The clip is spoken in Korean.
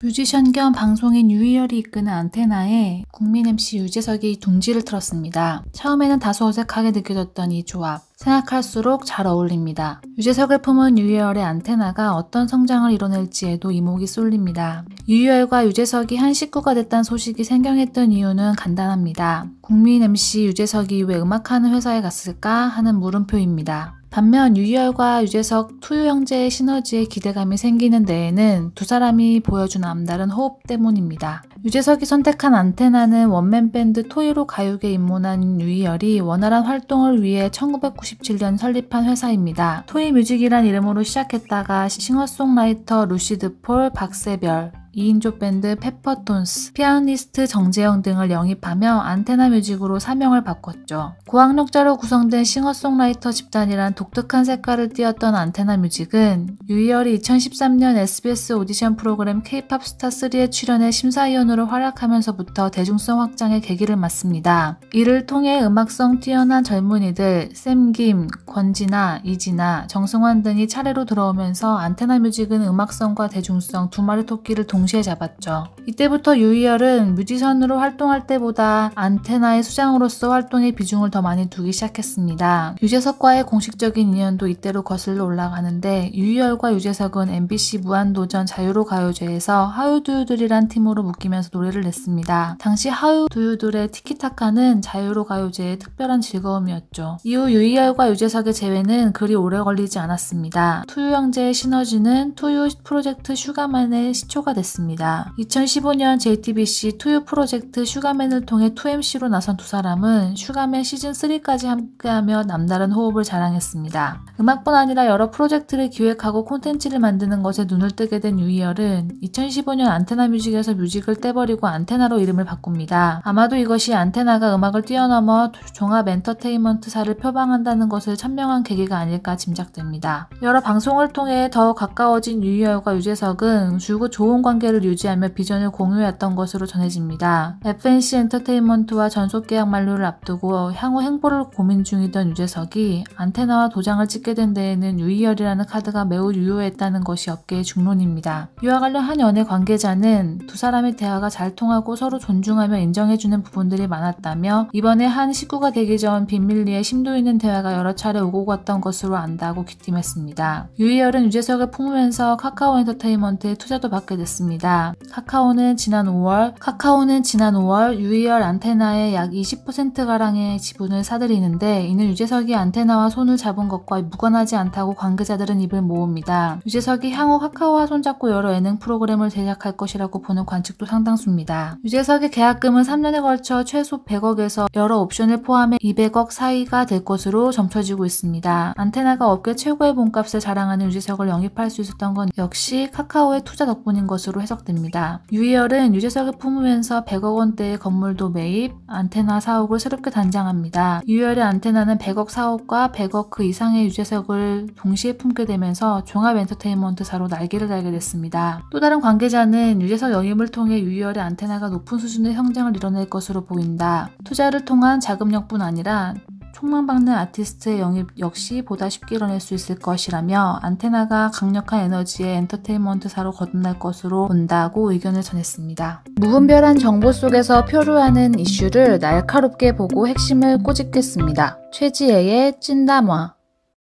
뮤지션 겸 방송인 유희열이 이끄는 안테나에 국민 MC 유재석이 둥지를 틀었습니다. 처음에는 다소 어색하게 느껴졌던 이 조합. 생각할수록 잘 어울립니다. 유재석을 품은 유희열의 안테나가 어떤 성장을 이뤄낼지에도 이목이 쏠립니다. 유희열과 유재석이 한 식구가 됐다는 소식이 생경했던 이유는 간단합니다. 국민 MC 유재석이 왜 음악하는 회사에 갔을까 하는 물음표입니다. 반면 유희열과 유재석 투유 형제의 시너지에 기대감이 생기는 데에는 두 사람이 보여준 남다른 호흡 때문입니다. 유재석이 선택한 안테나는 원맨 밴드 토이로 가요계 에 입문한 유희열이 원활한 활동을 위해 1967년 설립한 회사입니다. 토이뮤직이란 이름으로 시작했다가 싱어송라이터 루시드 폴, 박세별, 2인조 밴드 페퍼톤스, 피아니스트 정재영 등을 영입하며 안테나 뮤직으로 사명을 바꿨죠. 고학력자로 구성된 싱어송라이터 집단이란 독특한 색깔을 띄었던 안테나 뮤직은 유희열이 2013년 SBS 오디션 프로그램 K-POP 스타3에 출연해 심사위원으로 활약하면서부터 대중성 확장의 계기를 맞습니다. 이를 통해 음악성 뛰어난 젊은이들 샘김, 권지나, 이지나, 정승환 등이 차례로 들어오면서 안테나 뮤직은 음악성과 대중성 두 마리 토끼를 동시에 동시에 잡았죠. 이때부터 유희열은 뮤지션으로 활동할 때보다 안테나의 수장으로서 활동의 비중을 더 많이 두기 시작했습니다. 유재석과의 공식적인 인연도 이때로 거슬러 올라가는데 유희열과 유재석은 MBC 무한도전 자유로 가요제에서 하우두유들이란 팀으로 묶이면서 노래를 냈습니다. 당시 하우두유들의 티키타카는 자유로 가요제의 특별한 즐거움이었죠. 이후 유희열과 유재석의 재회는 그리 오래 걸리지 않았습니다. 투유 형제의 시너지는 투유 프로젝트 슈가만의 시초가 됐습니다. 있습니다. 2015년 JTBC 투유 프로젝트 슈가맨을 통해 2MC로 나선 두 사람은 슈가맨 시즌3까지 함께하며 남다른 호흡을 자랑했습니다. 음악뿐 아니라 여러 프로젝트를 기획하고 콘텐츠를 만드는 것에 눈을 뜨게 된유희열은 2015년 안테나 뮤직에서 뮤직을 떼버리고 안테나로 이름을 바꿉니다. 아마도 이것이 안테나가 음악을 뛰어넘어 종합 엔터테인먼트사를 표방한다는 것을 천명한 계기가 아닐까 짐작됩니다. 여러 방송을 통해 더 가까워진 유희열과 유재석은 줄곧 좋은 관계 관계를 유지하며 비전을 공유했던 것으로 전해집니다. FNC 엔터테인먼트와 전속 계약 만료를 앞두고 향후 행보를 고민 중이던 유재석이 안테나와 도장을 찍게 된 데에는 유이열이라는 카드가 매우 유효했다는 것이 업계의 중론입니다. 이와 관련 한 연애 관계자는 두 사람의 대화가 잘 통하고 서로 존중하며 인정해주는 부분들이 많았다며 이번에 한 식구가 되기 전 빈밀리의 심도 있는 대화가 여러 차례 오고 갔던 것으로 안다고 귀띔했습니다. 유이열은 유재석을 품으면서 카카오 엔터테인먼트에 투자도 받게 됐습니다. 있습니다. 카카오는 지난 5월 카카오는 지난 5월 유희열 안테나의 약 20%가량의 지분을 사들이는데 이는 유재석이 안테나와 손을 잡은 것과 무관하지 않다고 관계자들은 입을 모읍니다. 유재석이 향후 카카오와 손잡고 여러 예능 프로그램을 제작할 것이라고 보는 관측도 상당수입니다. 유재석의 계약금은 3년에 걸쳐 최소 100억에서 여러 옵션을 포함해 200억 사이가 될 것으로 점쳐지고 있습니다. 안테나가 업계 최고의 몸값을 자랑하는 유재석을 영입할 수 있었던 건 역시 카카오의 투자 덕분인 것으로 것으로 해석됩니다. 유희열은 유재석을 품으면서 100억 원대의 건물도 매입, 안테나 사옥을 새롭게 단장합니다. 유희열의 안테나는 100억 사옥과 100억 그 이상의 유재석을 동시에 품게 되면서 종합 엔터테인먼트사로 날개를 달게 됐습니다. 또 다른 관계자는 유재석 영입을 통해 유희열의 안테나가 높은 수준의 성장을 이뤄낼 것으로 보인다. 투자를 통한 자금력뿐 아니라 촉망받는 아티스트의 영입 역시 보다 쉽게 이뤄낼 수 있을 것이라며 안테나가 강력한 에너지의 엔터테인먼트사로 거듭날 것으로 본다고 의견을 전했습니다. 무분별한 정보 속에서 표류하는 이슈를 날카롭게 보고 핵심을 꼬집겠습니다. 최지혜의 찐담화